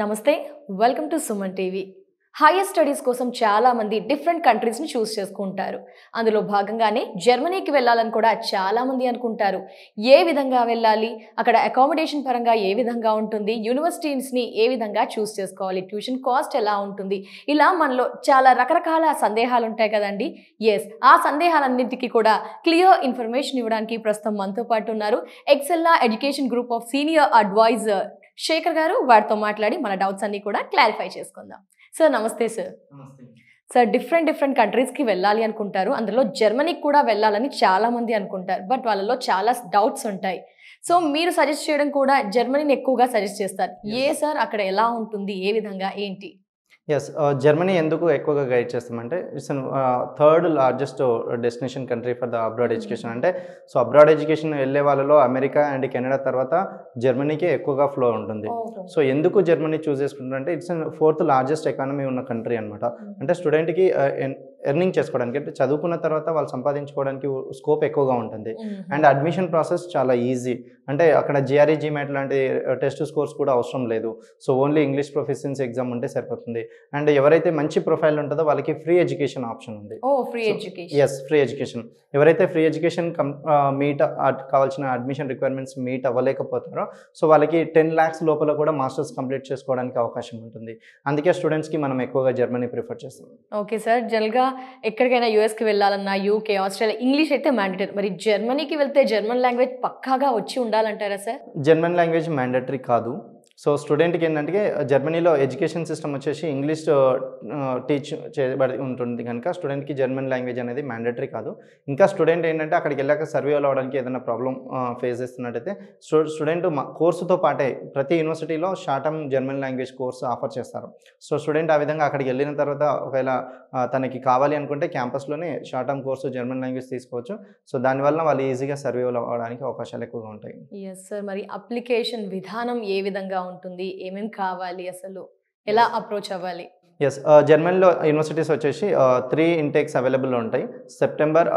నమస్తే welcome to Suman TV higher studies కోసం చాలామంది డిఫరెంట్ కంట్రీస్ని చూస్ చేసుకుంటారు అందులో భాగంగానే జర్మనీకి వెళ్ళాలని కూడా చాలామంది అనుకుంటారు ఏ విధంగా వెళ్ళాలి అక్కడ అకామిడేషన్ పరంగా ఏ విధంగా ఉంటుంది యూనివర్సిటీస్ని ఏ విధంగా చూస్ చేసుకోవాలి ట్యూషన్ కాస్ట్ ఎలా ఉంటుంది ఇలా మనలో చాలా రకరకాల సందేహాలు ఉంటాయి కదండి ఎస్ ఆ సందేహాలన్నింటికి కూడా క్లియర్ ఇన్ఫర్మేషన్ ఇవ్వడానికి ప్రస్తుతం మనతో పాటు ఉన్నారు Excella education group of senior advisor Shekhar గారు వారితో మాట్లాడి మన డౌట్స్ అన్ని కూడా క్లారిఫై చేసుకుందాం సార్ నమస్తే సార్ సార్ డిఫరెంట్ డిఫరెంట్ కంట్రీస్కి వెళ్ళాలి అనుకుంటారు అందులో జర్మనీకి కూడా వెళ్ళాలని చాలామంది అనుకుంటారు బట్ వాళ్ళలో చాలా డౌట్స్ ఉంటాయి సో మీరు సజెస్ట్ చేయడం కూడా జర్మనీని ఎక్కువగా సజెస్ట్ చేస్తారు ఏ సార్ అక్కడ ఎలా ఉంటుంది ఏ విధంగా ఏంటి ఎస్ జర్మనీ uh, ఎందుకు ఎక్కువగా గైడ్ చేస్తామంటే it's third largest destination country for the abroad education అంటే సో అబ్రాడ్ ఎడ్యుకేషన్ వెళ్ళే వాళ్ళలో అమెరికా అండ్ కెనడా తర్వాత జర్మనీకే ఎక్కువగా ఫ్లో ఉంటుంది సో ఎందుకు జర్మనీ చూస్ చేసుకుంటుందంటే ఇట్స్ ఫోర్త్ లార్జెస్ట్ ఎకానమీ ఉన్న కంట్రీ అనమాట hmm. అంటే స్టూడెంట్కి ఎర్నింగ్ చేసుకోవడానికి అంటే చదువుకున్న తర్వాత వాళ్ళు సంపాదించుకోవడానికి స్కోప్ ఎక్కువగా ఉంటుంది అండ్ అడ్మిషన్ ప్రాసెస్ చాలా ఈజీ అంటే అక్కడ జిఆర్ఈ మ్యాట్ e, లాంటి టెస్ట్ స్కోర్స్ కూడా అవసరం లేదు so only English professions exam ఉంటే సరిపోతుంది అండ్ ఎవరైతే మంచి ప్రొఫైల్ ఉంటుందో వాళ్ళకి ఫ్రీ ఎడ్యుకేషన్ ఆప్షన్ ఉంది ఎస్ ఫ్రీ ఎడ్యుకేషన్ ఎవరైతే ఫ్రీ ఎడ్యుకేషన్ మీట్ కావాల్సిన అడ్మిషన్ రిక్వైర్మెంట్స్ మీట్ అవ్వలేకపోతారో సో వాళ్ళకి టెన్ ల్యాక్స్ లోపల కూడా మాస్టర్స్ కంప్లీట్ చేసుకోవడానికి అవకాశం ఉంటుంది అందుకే స్టూడెంట్స్కి మనం ఎక్కువగా జర్మనీ ప్రిఫర్ చేస్తాం ఓకే సార్ జల్గా ఎక్కడికైనా యూఎస్కి వెళ్ళాలన్నా యూకే ఆస్ట్రేలియా ఇంగ్లీష్ అయితే మ్యాండేటరీ మరి జర్మనీకి వెళ్తే జర్మన్ లాంగ్వేజ్ పక్కాగా వచ్చి ఉండాలంటారా సార్ జర్మన్ లాంగ్వేజ్ మ్యాండేటరీ కాదు సో స్టూడెంట్కి ఏంటంటే జర్మనీలో ఎడ్యుకేషన్ సిస్టమ్ వచ్చేసి ఇంగ్లీష్ టీచ్ చేయబడి ఉంటుంది కనుక స్టూడెంట్కి జర్మన్ లాంగ్వేజ్ అనేది మ్యాండటరీ కాదు ఇంకా స్టూడెంట్ ఏంటంటే అక్కడికి వెళ్ళాక సర్వే అవడానికి ఏదైనా ప్రాబ్లం ఫేస్ చేస్తున్నట్టయితే స్టూడెంట్ మా కోర్సుతో పాటే ప్రతి యూనివర్సిటీలో short term German language course offer చేస్తారు సో స్టూడెంట్ ఆ విధంగా అక్కడికి వెళ్ళిన తర్వాత ఒకవేళ తనకి కావాలి అనుకుంటే క్యాంపస్లోనే short term course German language తీసుకోవచ్చు సో దానివల్ల వాళ్ళు ఈజీగా సర్వే అవ్వడానికి అవకాశాలు ఎక్కువగా ఉంటాయి ఎస్ సార్ మరి అప్లికేషన్ విధానం ఏ విధంగా ఉంటుంది ఏమేమి కావాలి అసలు ఎలా అప్రోచ్ అవ్వాలి ఎస్ జర్మనీలో యూనివర్సిటీస్ వచ్చేసి త్రీ ఇంటేక్స్ అవైలబుల్ ఉంటాయి సెప్టెంబర్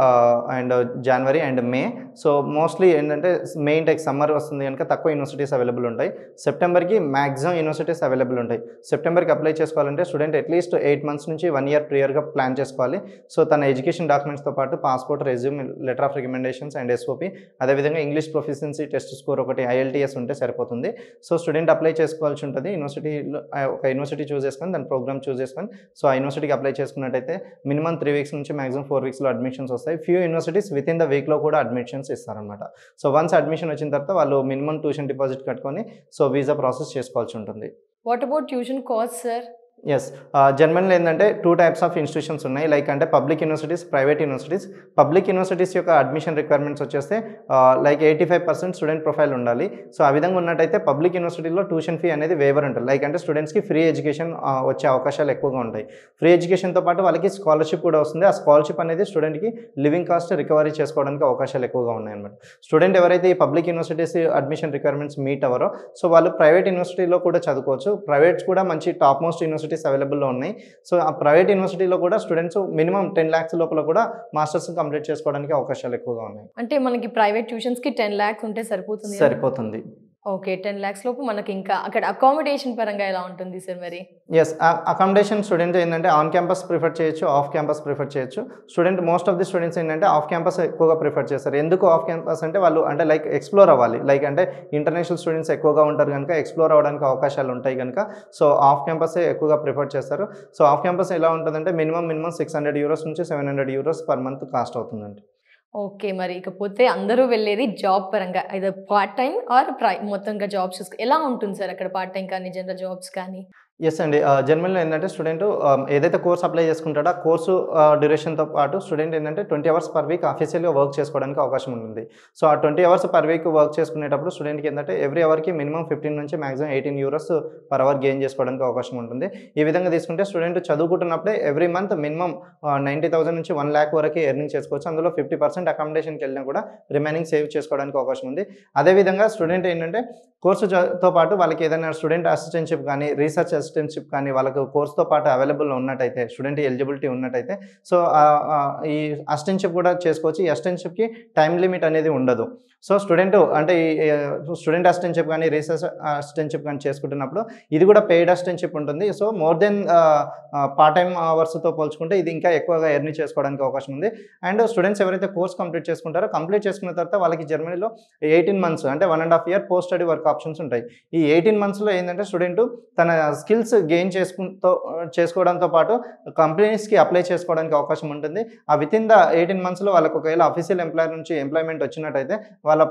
అండ్ జనవరి అండ్ మే సో మోస్ట్లీ ఏంటంటే మే ఇంటేక్ సమ్మర్ వస్తుంది కనుక తక్కువ యూనివర్సిటీస్ అవైలబుల్ ఉంటాయి సెప్టెంబర్కి మ్యాక్సిమం యూనివర్సిటీస్ అవైలబుల్ ఉంటాయి సెప్టెంబర్కి అప్లై చేసుకోవాలంటే స్టూడెంట్ అట్లీస్ట్ ఎయిట్ మంత్స్ నుంచి వన్ ఇయర్ ప్రియర్గా ప్లాన్ చేసుకోవాలి సో తన ఎడ్యుకేషన్ డాక్యుమెంట్స్తో పాటు passport resume letter of recommendations and SOP అదేవిధంగా ఇంగ్లీష్ ప్రొఫిషియన్సీ టెస్ట్ స్కోర్ ఒకటి ఐఎల్టీఎస్ ఉంటే సరిపోతుంది సో స్టూడెంట్ అప్లై చేసుకోవాల్సి ఉంటుంది యూనివర్సిటీలో ఒక యూనివర్సిటీ చూస్ చేసుకొని దాని ప్రోగ్రామ్ చూస్ చేసుకొని సో ఆ యూనివర్సిటీకి అప్లై చేసుకున్నట్టయితే మినిమం త్రీ వీక్స్ నుంచి మాక్సిమం ఫోర్ వీక్స్లో అడ్మిషన్స్ వస్తాయి few universities within the వీక్లో కూడా అడ్మిషన్స్ ఇస్తారనమాట సో వన్స్ అడ్మిషన్ వచ్చిన తర్వాత వాళ్ళు మినిమం ట్యూషన్ డిపాజిట్ కట్టుకొని సో వీసా ప్రాసెస్ చేసుకోవాల్సి ఉంటుంది what about tuition cost sir yes జర్మనీలో ఏంటంటే టూ టైప్స్ ఆఫ్ ఇన్స్టిట్యూషన్స్ ఉన్నాయి లైక్ అంటే public universities private universities public universities యొక్క అడ్మిషన్ రిక్వైర్మెంట్స్ వచ్చేస్తే like eighty five percent student profile ఉండాలి సో ఆ విధంగా ఉన్నట్టయితే పబ్లిక్ యూనివర్సిటీలో ట్యూషన్ ఫీ అనేది వేవర్ ఉంటుంది లైక్ అంటే స్టూడెంట్స్కి ఫ్రీ ఎడ్యుకేషన్ వచ్చే అవకాశాలు ఎక్కువగా ఉంటాయి ఫ్రీ ఎడ్యుకేషన్తో పాటు వాళ్ళకి స్కాలర్షిప్ కూడా వస్తుంది ఆ స్కాలర్షిప్ అనేది స్టూడెంట్కి లివింగ్ కాస్ట్ రికవరీ చేసుకోవడానికి అవకాశాలు ఎక్కువగా ఉన్నాయన్నమాట స్టూడెంట్ ఎవరైతే ఈ public universities admission requirements meet అవ్వరో సో వాళ్ళు ప్రైవేట్ యూనివర్సిటీలో కూడా చదువుకోవచ్చు ప్రైవేట్స్ కూడా మంచి టాప్ మోస్ట్ యూనివర్సిటీ యూనివర్సిటీస్ అవైలబుల్లో ఉన్నాయి సో ఆ ప్రైవేట్ యూనివర్సిటీలో కూడా స్టూడెంట్స్ మినిమం టెన్ ల్యాక్స్ లోపల కూడా మాస్టర్స్ కంప్లీట్ చేసుకోవడానికి అవకాశాలు ఎక్కువగా ఉన్నాయి అంటే మనకి ప్రైవేట్ ట్యూషన్స్కి టెన్ ల్యాక్స్ ఉంటే సరిపోతుంది సరిపోతుంది ఓకే టెన్ ల్యాక్స్ లోపు మనకి ఇంకా అక్కడ అకామిడేషన్ పరంగా ఎలా ఉంటుంది సార్ మరి ఎస్ అకామిడేషన్ స్టూడెంట్ ఏంటంటే ఆన్ క్యాంపస్ ప్రిఫర్ చేయొచ్చు ఆఫ్ క్యాంపస్ ప్రిఫర్ చేయొచ్చు student most of the students ఏంటంటే ఆఫ్ క్యాంపస్ ఎక్కువగా ప్రిఫర్ చేస్తారు ఎందుకు ఆఫ్ క్యాంపస్ అంటే వాళ్ళు అంటే లైక్ ఎక్స్ప్లోర్ అవ్వాలి లైక్ అంటే ఇంటర్నేషనల్ స్టూడెంట్స్ ఎక్కువగా ఉంటారు కనుక ఎక్స్ప్లోర్ అవ్వడానికి అవకాశాలు ఉంటాయి కనుక సో ఆఫ్ క్యాంపసే ఎక్కువగా ప్రిఫర్ చేస్తారు సో ఆఫ్ క్యాంపస్ ఎలా ఉంటుందంటే minimum minimum six hundred euros నుంచి seven hundred euros per month cost అవుతుందండి ఓకే మరి ఇకపోతే అందరూ వెళ్ళేది జాబ్ పరంగా ఇది పార్ట్ టైం ఆర్ ప్రై మొత్తంగా జాబ్స్ ఎలా ఉంటుంది సార్ అక్కడ పార్ట్ టైం కానీ జనరల్ జాబ్స్ కానీ ఎస్ అండి జనరల్లో ఏంటంటే స్టూడెంట్ ఏదైతే కోర్స్ అప్లై చేసుకుంటాడో ఆ కోర్సు డ్యూరేషన్తో పాటు స్టూడెంట్ ఏంటంటే ట్వంటీ అవర్స్ పర్ వీక్ అఫీషియల్గా వర్క్ చేసుకోవడానికి అవకాశం ఉంటుంది సో ఆ twenty hours per week work చేసుకునేటప్పుడు స్టూడెంట్కి ఏంటంటే ఎవ్రీ అవర్కి మినిమం ఫిఫ్టీన్ నుంచి maximum eighteen euros per hour gain చేసుకోవడానికి అవకాశం ఉంటుంది ఈ విధంగా తీసుకుంటే స్టూడెంట్ చదువుకుంటున్నప్పుడే every month minimum ninety thousand నుంచి వన్ ల్యాక్ వరకు ఎర్నింగ్ చేసుకోవచ్చు అందులో ఫిఫ్టీ పర్సెంట్ అకామిడేషన్కి వెళ్ళినా కూడా రిమైనింగ్ సేవ్ చేసుకోవడానికి అవకాశం ఉంది అదేవిధంగా స్టూడెంట్ ఏంటంటే కోర్సుతో పాటు వాళ్ళకి ఏదైనా స్టూడెంట్ అసిస్టెన్షిప్ కానీ రీసెర్చ్ అసిస్టెంట్షిప్ కానీ వాళ్ళకు కోర్స్తో పాటు అవైలబుల్ ఉన్నట్టయితే స్టూడెంట్ ఎలిజిబిలిటీ ఉన్నట్టయితే సో ఈ అసిస్టెంట్షిప్ కూడా చేసుకోవచ్చు ఈ అసిస్టెంట్షిప్కి టైం లిమిట్ అనేది ఉండదు సో స్టూడెంట్ అంటే స్టూడెంట్ అసిస్టెంట్షిప్ కానీ రీసెర్చ్ అసిస్టెంట్షిప్ కానీ చేసుకుంటున్నప్పుడు ఇది కూడా పెయిడ్ అసిస్టెంట్షిప్ ఉంటుంది so more than part time అవర్స్తో పోల్చుకుంటే ఇది ఇంకా ఎక్కువగా ఎర్నీ చేసుకోవడానికి అవకాశం ఉంది అండ్ స్టూడెంట్స్ ఎవరైతే కోర్స్ కంప్లీట్ చేసుకుంటారో కంప్లీట్ చేసుకున్న తర్వాత వాళ్ళకి జర్మనీలో ఎయిటీన్ మంత్స్ అంటే one and half year post study work options ఉంటాయి ఈ ఎయిటీన్ మంత్స్లో ఏంటంటే స్టూడెంట్ తన స్కిల్ స్కిల్స్ గెయిన్ చేసుకుంటూ చేసుకోవడంతో పాటు కంపెనీస్కి అప్లై చేసుకోవడానికి అవకాశం ఉంటుంది ఆ విత్ ఇన్ ద ఎయిటీన్ మంత్స్లో వాళ్ళకి ఒకవేళ అఫీషియల్ ఎంప్లాయర్ నుంచి ఎంప్లాయ్మెంట్ వచ్చినట్టయితే వాళ్ళ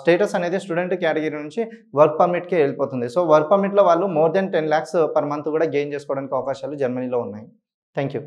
స్టేటస్ అనేది స్టూడెంట్ కేటగిరీ నుంచి వర్క్ పర్మిట్కి వెళ్ళిపోతుంది సో వర్క్ పర్మిట్లో వాళ్ళు more than ten lakhs per month కూడా గెయిన్ చేసుకోవడానికి అవకాశాలు జర్మనీలో ఉన్నాయి థ్యాంక్ యూ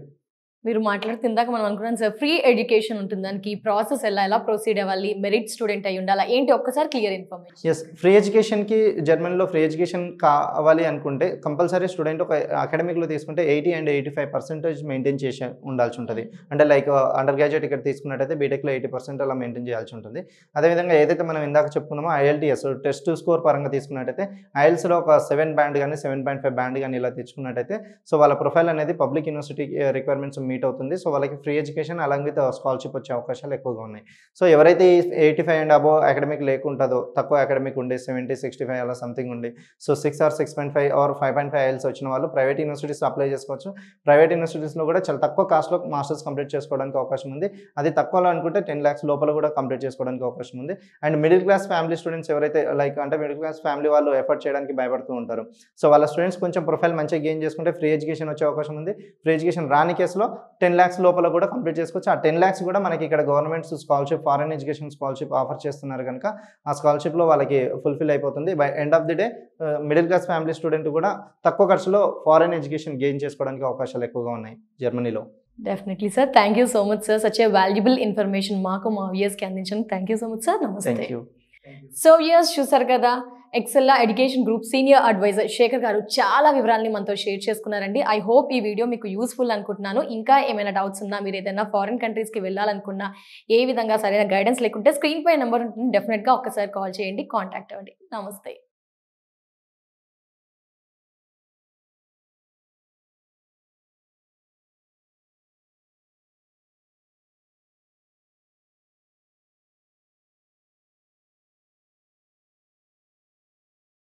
మీరు మాట్లాడుతూ ఇందాక మనం అనుకున్నాం సార్ ఫ్రీ ఎడ్యుకేషన్ ఉంటుంది దానికి ప్రాసెస్ ఎలా ఎలా ప్రొసీడ్ అవ్వాలి మెరిట్ స్టూడెంట్ అయి ఉండాలా ఏంటి ఒక్కసారి క్లియర్ ఇన్ఫర్మేషన్ ఎస్ ఫ్రీ ఎడ్యుకేషన్కి జర్మనీలో ఫ్రీ ఎడ్యుకేషన్ కావాలి అనుకుంటే కంపల్సరీ స్టూడెంట్ ఒక అకాడమిక్లో తీసుకుంటే eighty and eighty five percentage maintain చేసి ఉండాల్సి ఉంటుంది అంటే లైక్ అండర్ గ్రాడ్యుయేట్ ఇక్కడ తీసుకున్నట్టయితే బీటెక్లో ఎయిటీ పర్సెంట్ అలా మెయింటైన్ చేయాల్సి ఉంటుంది అదేవిధంగా ఏదైతే మనం ఇందాక చెప్పుకున్నామో ఐఎల్టీఎస్ టెస్ట్ స్కోర్ పరంగా తీసుకున్నట్టయితే ఐఎల్స్లో ఒక సెవెన్ బ్యాండ్ కానీ సెవెన్ పాయింట్ ఫైవ్ బ్యాండ్ కానీ ఇలా తెచ్చుకున్నట్టయితే సో వాళ్ళ ప్రొఫైల్ అనేది పబ్లిక్ యూనివర్సిటీ రిక్వైర్మెంట్స్ మీట్ అవుతుంది సో వాళ్ళకి free education along with scholarship వచ్చే అవకాశాలు ఎక్కువగా ఉన్నాయి సో ఎవరైతే eighty five and above academic లేకుంటుందో తక్కువ అకాడమిక్ ఉండే సెవెంటీ సిక్స్టీ ఫైవ్ అలా సంథింగ్ ఉండి so six or six point five or five point five IELTS వచ్చిన వాళ్ళు ప్రైవేట్ యూనివర్సిటీస్ అప్లై చేసుకోవచ్చు ప్రైవేట్ యూనివర్సిటీస్లో కూడా చాలా తక్కువ కాస్ట్లో మాస్టర్స్ కంప్లీట్ చేసుకోవడానికి అవకాశం ఉంది అది తక్కువలో అనుకుంటే టెన్ ల్యాక్స్ లోపల కూడా కంప్లీట్ చేసుకోవడానికి అవకాశం ఉంది and middle class family students ఎవరైతే లైక్ అంటే మిడిల్ క్లాస్ ఫ్యామిలీ వాళ్ళు ఎఫర్ట్ చేయడానికి భయపడుతూ ఉంటారు సో వాళ్ళ స్టూడెంట్స్ కొంచెం ప్రొఫైల్ మంచిగా గెయిన్ చేసుకుంటే ఫ్రీ ఎడ్యుకేషన్ వచ్చే అవకాశం ఉంది ఫ్రీ ఎడ్యుకేషన్ రాని కేసులో టెన్ ల్యాక్స్ లోపల కూడా కంప్లీట్ చేసుకోవచ్చు ఆ టెన్ ల్యాక్స్ కూడా మనకి ఇక్కడ government scholarship foreign education scholarship offer చేస్తున్నారు కనుక ఆ స్కాలర్షిప్లో వాళ్ళకి ఫుల్ఫిల్ అయిపోతుంది by end of the day middle class family student కూడా తక్కువ ఖర్చులో ఫారెన్ ఎడ్యుకేషన్ గెయిన్ చేసుకోవడానికి అవకాశాలు ఎక్కువగా ఉన్నాయి జర్మనీలో definitely sir thank you so much sir such a valuable information మాకు మా వ్యూయర్స్కి అందించండి thank you so much sir నమస్తే సో వ్యూయర్స్ చూసారు కదా Excella education group senior advisor Shekhar గారు చాలా వివరాలని మనతో షేర్ చేసుకున్నారండి ఐ హోప్ ఈ వీడియో మీకు యూస్ఫుల్ అనుకుంటున్నాను ఇంకా ఏమైనా డౌట్స్ ఉన్నా మీరు ఏదైనా ఫారిన్ కంట్రీస్కి వెళ్ళాలనుకున్నా ఏ విధంగా సరైన గైడెన్స్ లేకుంటే స్క్రీన్ పై నెంబర్ ఉంటుంది డెఫినెట్గా ఒక్కసారి కాల్ చేయండి కాంటాక్ట్ అవ్వండి నమస్తే